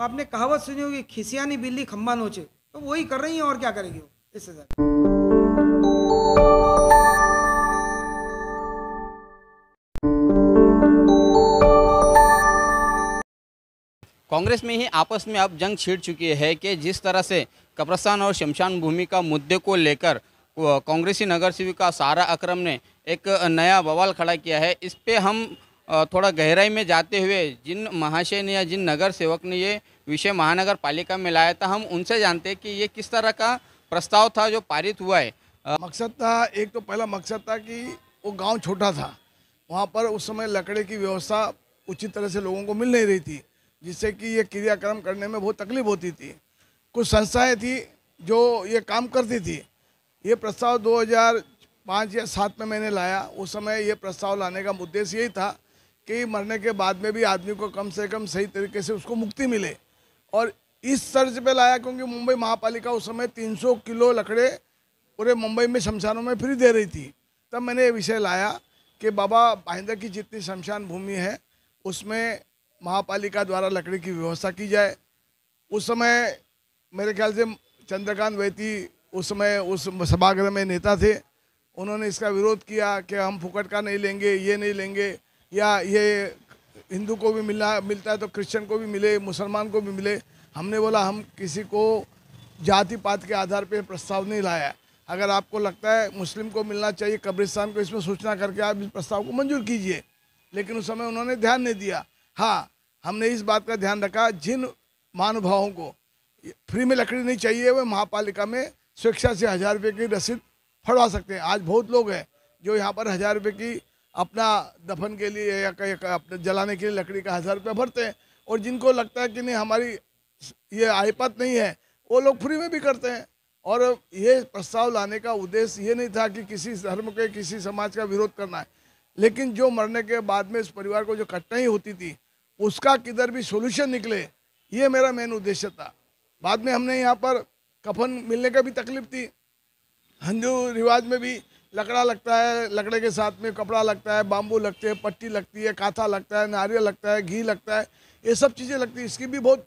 तो आपने कहावत सुनी होगी खिसियानी बिल्ली खम्बा नोचे तो वही कर रही है और क्या करेगी वो इससे ज्यादा कांग्रेस में ही आपस में अब जंग छिड़ चुकी है कि जिस तरह से कब्रस्तान और शमशान भूमि का मुद्दे को लेकर कांग्रेसी नगर सेविका सारा अकरम ने एक नया बवाल खड़ा किया है इस पे हम थोड़ा गहराई में जाते हुए जिन महाशय ने या जिन नगर सेवक ने ये विषय महानगर पालिका में लाया था हम उनसे जानते हैं कि ये किस तरह का प्रस्ताव था जो पारित हुआ है मकसद था एक तो पहला मकसद था कि वो गांव छोटा था वहाँ पर उस समय लकड़े की व्यवस्था उचित तरह से लोगों को मिल नहीं रही थी जिससे कि ये क्रियाक्रम करने में बहुत तकलीफ होती थी कुछ संस्थाएँ थी जो ये काम करती थी ये प्रस्ताव पाँच या सात में मैंने लाया उस समय ये प्रस्ताव लाने का उद्देश्य यही था कि मरने के बाद में भी आदमी को कम से कम सही तरीके से उसको मुक्ति मिले और इस सर्ज पे लाया क्योंकि मुंबई महापालिका उस समय 300 किलो लकड़े पूरे मुंबई में शमशानों में फ्री दे रही थी तब मैंने ये विषय लाया कि बाबा भाईंदर की जितनी शमशान भूमि है उसमें महापालिका द्वारा लकड़ी की व्यवस्था की जाए उस समय मेरे ख्याल से चंद्रकांत वैती उस समय उस सभागृह में नेता थे उन्होंने इसका विरोध किया कि हम फुकट का नहीं लेंगे ये नहीं लेंगे या ये हिंदू को भी मिला मिलता है तो क्रिश्चियन को भी मिले मुसलमान को भी मिले हमने बोला हम किसी को जाति पात के आधार पर प्रस्ताव नहीं लाया अगर आपको लगता है मुस्लिम को मिलना चाहिए कब्रिस्तान को इसमें सूचना करके आप इस प्रस्ताव को मंजूर कीजिए लेकिन उस समय उन्होंने ध्यान नहीं दिया हाँ हमने इस बात का ध्यान रखा जिन महानुभावों को फ्री में लकड़ी नहीं चाहिए वह महापालिका में स्वेच्छा से हज़ार रुपये की रसीद फड़वा सकते हैं आज बहुत लोग हैं जो यहाँ पर हज़ार रुपये की अपना दफन के लिए या कहीं अपने जलाने के लिए लकड़ी का हज़ार रुपया भरते हैं और जिनको लगता है कि नहीं हमारी ये आयपत नहीं है वो लोग फ्री में भी करते हैं और ये प्रस्ताव लाने का उद्देश्य ये नहीं था कि किसी धर्म के किसी समाज का विरोध करना है लेकिन जो मरने के बाद में इस परिवार को जो कठिनाई होती थी उसका किधर भी सोल्यूशन निकले ये मेरा मेन उद्देश्य था बाद में हमने यहाँ पर कफन मिलने का भी तकलीफ थी हिंदू रिवाज में भी लकड़ा लगता है लकड़े के साथ में कपड़ा लगता है बाम्बू लगते हैं पट्टी लगती है काथा लगता है नारियल लगता है घी लगता है ये सब चीज़ें लगती है इसकी भी बहुत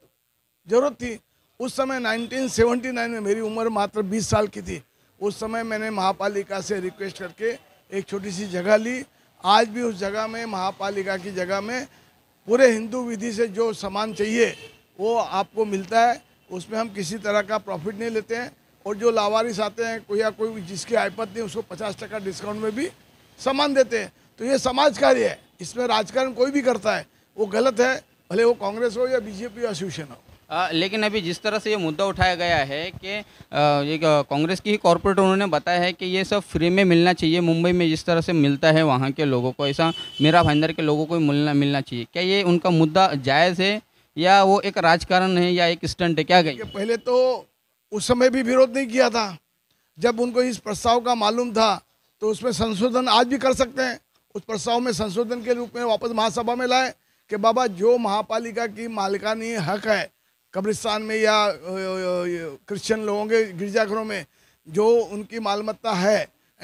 ज़रूरत थी उस समय 1979 में मेरी उम्र मात्र 20 साल की थी उस समय मैंने महापालिका से रिक्वेस्ट करके एक छोटी सी जगह ली आज भी उस जगह में महापालिका की जगह में पूरे हिंदू विधि से जो सामान चाहिए वो आपको मिलता है उसमें हम किसी तरह का प्रॉफिट नहीं लेते हैं और जो लावारिस आते हैं कोई या कोई जिसकी आयपत नहीं उसको पचास टका डिस्काउंट में भी सामान देते हैं तो ये समाज कार्य है इसमें राजकारण कोई भी करता है वो गलत है भले वो कांग्रेस हो या बीजेपी या शिवसेना हो आ, लेकिन अभी जिस तरह से ये मुद्दा उठाया गया है कि ये कांग्रेस की ही कॉरपोरेट उन्होंने बताया है कि ये सब फ्री में मिलना चाहिए मुंबई में जिस तरह से मिलता है वहाँ के लोगों को ऐसा मेरा भाईंदर के लोगों को मिलना मिलना चाहिए क्या ये उनका मुद्दा जायज़ है या वो एक राजकारण है या एक स्टंट है क्या गई पहले तो उस समय भी विरोध नहीं किया था जब उनको इस प्रस्ताव का मालूम था तो उसमें संशोधन आज भी कर सकते हैं उस प्रस्ताव में संशोधन के रूप में वापस महासभा में लाए कि बाबा जो महापालिका की मालिकानी हक है कब्रिस्तान में या क्रिश्चियन लोगों के गिरजाघरों में जो उनकी मालमत्ता है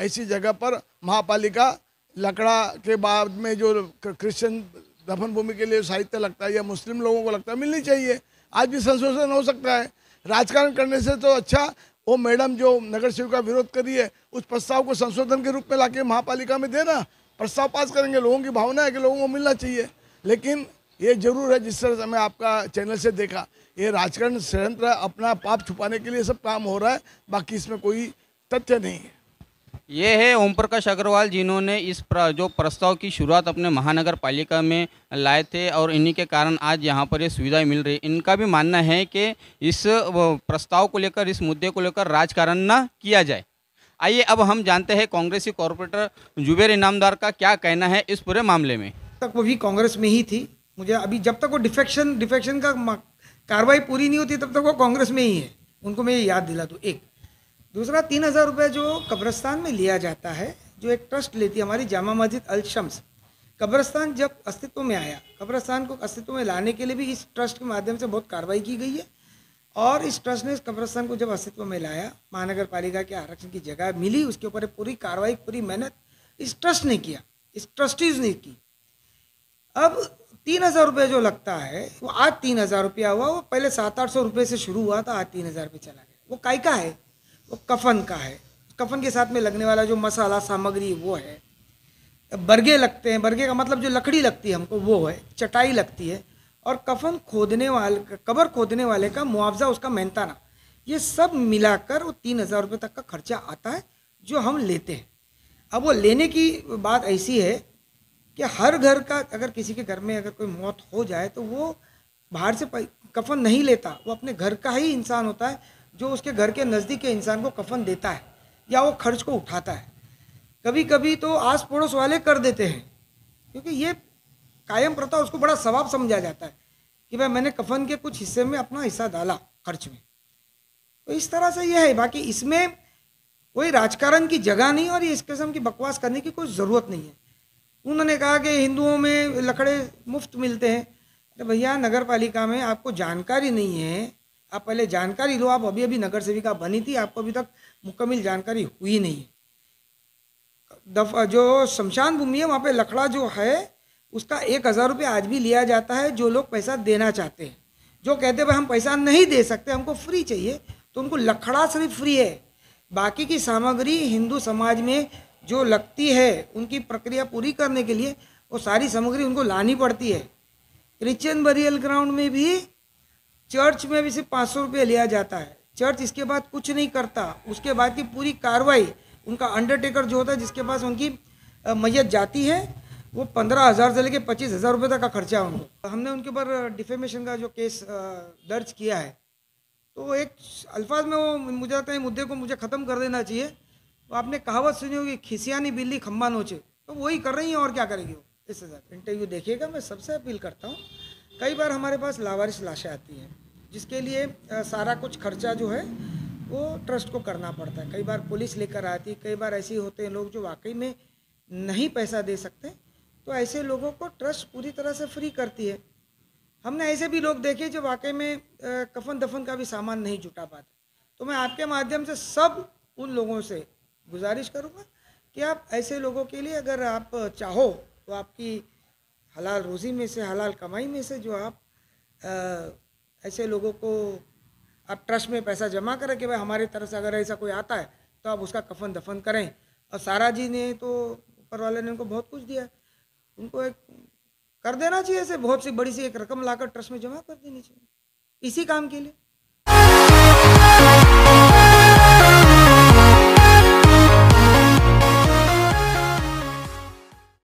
ऐसी जगह पर महापालिका लकड़ा के बाद में जो क्रिश्चियन दफन भूमि के लिए साहित्य लगता है या मुस्लिम लोगों को लगता है मिलनी चाहिए आज भी संशोधन हो सकता है राजकारण करने से तो अच्छा वो मैडम जो नगर सेवक का विरोध करी है उस प्रस्ताव को संशोधन के रूप में लाके महापालिका में देना प्रस्ताव पास करेंगे लोगों की भावना है कि लोगों को मिलना चाहिए लेकिन ये जरूर है जिस तरह से मैं आपका चैनल से देखा ये राजकारण षडयंत्र अपना पाप छुपाने के लिए सब काम हो रहा है बाकी इसमें कोई तथ्य नहीं है ये है ओम प्रकाश अग्रवाल जिन्होंने इस प्र, जो प्रस्ताव की शुरुआत अपने महानगर पालिका में लाए थे और इन्हीं के कारण आज यहाँ पर ये सुविधाएं मिल रही इनका भी मानना है कि इस प्रस्ताव को लेकर इस मुद्दे को लेकर राजकारण न किया जाए आइए अब हम जानते हैं कांग्रेसी कॉरपोरेटर जुबेर इनामदार का क्या कहना है इस पूरे मामले में तक वो भी कांग्रेस में ही थी मुझे अभी जब तक वो डिफेक्शन डिफेक्शन का कार्रवाई पूरी नहीं होती तब तक वो कांग्रेस में ही है उनको मैं ये याद दिला दूँ एक दूसरा तीन हज़ार रुपये जो कब्रस्तान में लिया जाता है जो एक ट्रस्ट लेती है हमारी जामा मस्जिद अल शम्स कब्रस्तान जब अस्तित्व में आया कब्रस्तान को अस्तित्व में लाने के लिए भी इस ट्रस्ट के माध्यम से बहुत कार्रवाई की गई है और इस ट्रस्ट ने इस कब्रस्तान को जब अस्तित्व में लाया महानगर पालिका के आरक्षण की जगह मिली उसके ऊपर पूरी कार्रवाई पूरी मेहनत इस ट्रस्ट ने किया इस ट्रस्टीज़ ने की अब तीन हज़ार रुपये जो लगता है वो आज तीन हज़ार रुपया हुआ वो पहले सात आठ सौ रुपये से शुरू हुआ था आज तीन हज़ार रुपये चला गया वो कायका है वो कफन का है कफन के साथ में लगने वाला जो मसाला सामग्री वो है बरगे लगते हैं बरगे का मतलब जो लकड़ी लगती है हमको वो है चटाई लगती है और कफन खोदने वाले कबर खोदने वाले का मुआवजा उसका मेहनताना ये सब मिलाकर वो तीन हज़ार रुपये तक का खर्चा आता है जो हम लेते हैं अब वो लेने की बात ऐसी है कि हर घर का अगर किसी के घर में अगर कोई मौत हो जाए तो वो बाहर से कफन नहीं लेता वो अपने घर का ही इंसान होता है जो उसके घर के नज़दीक के इंसान को कफन देता है या वो खर्च को उठाता है कभी कभी तो आस पड़ोस वाले कर देते हैं क्योंकि ये कायम प्रथा उसको बड़ा सवाब समझा जाता है कि भाई मैंने कफन के कुछ हिस्से में अपना हिस्सा डाला खर्च में तो इस तरह से यह है बाकी इसमें कोई राजकारण की जगह नहीं और इस किस्म की बकवास करने की कोई ज़रूरत नहीं है उन्होंने कहा कि हिंदुओं में लकड़े मुफ्त मिलते हैं तो भैया नगर पालिका में आपको जानकारी नहीं है आप पहले जानकारी लो आप अभी अभी नगर सेविका बनी थी आपको अभी तक मुकम्मिल जानकारी हुई नहीं दफा जो शमशान भूमि है वहाँ पे लकड़ा जो है उसका एक हज़ार रुपये आज भी लिया जाता है जो लोग पैसा देना चाहते हैं जो कहते भाई हम पैसा नहीं दे सकते हमको फ्री चाहिए तो उनको लखड़ा सिर्फ फ्री है बाकी की सामग्री हिंदू समाज में जो लगती है उनकी प्रक्रिया पूरी करने के लिए वो सारी सामग्री उनको लानी पड़ती है क्रिश्चियन बरियल ग्राउंड में भी चर्च में भी सिर्फ पाँच सौ रुपये लिया जाता है चर्च इसके बाद कुछ नहीं करता उसके बाद की पूरी कार्रवाई उनका अंडरटेकर जो होता है जिसके पास उनकी मैयत जाती है वो पंद्रह हज़ार से लेकर पच्चीस हज़ार रुपये तक का खर्चा उनको हमने उनके ऊपर डिफेमेशन का जो केस दर्ज किया है तो एक अल्फाज में वो मुझे लगता है मुद्दे को मुझे ख़त्म कर देना चाहिए तो आपने कहावत सुनी होगी खिसियानी बिल्ली खम्बा नोचे तो वही कर रही हैं और क्या करेगी वो इस इंटरव्यू देखिएगा मैं सबसे अपील करता हूँ कई बार हमारे पास लावारिश लाशें आती हैं जिसके लिए सारा कुछ खर्चा जो है वो ट्रस्ट को करना पड़ता है कई बार पुलिस लेकर आती है कई बार ऐसे होते हैं लोग जो वाकई में नहीं पैसा दे सकते तो ऐसे लोगों को ट्रस्ट पूरी तरह से फ्री करती है हमने ऐसे भी लोग देखे जो वाकई में कफन दफन का भी सामान नहीं जुटा पाते तो मैं आपके माध्यम से सब उन लोगों से गुजारिश करूँगा कि आप ऐसे लोगों के लिए अगर आप चाहो तो आपकी हलाल रोज़ी में से हलाल कमाई में से जो आप आ, ऐसे लोगों को आप ट्रस्ट में पैसा जमा करें कि भाई हमारी तरफ से अगर ऐसा कोई आता है तो आप उसका कफन दफन करें और सारा जी ने तो ऊपर वाले ने उनको बहुत कुछ दिया उनको एक कर देना चाहिए ऐसे बहुत सी बड़ी सी एक रकम लाकर ट्रस्ट में जमा कर देनी चाहिए इसी काम के लिए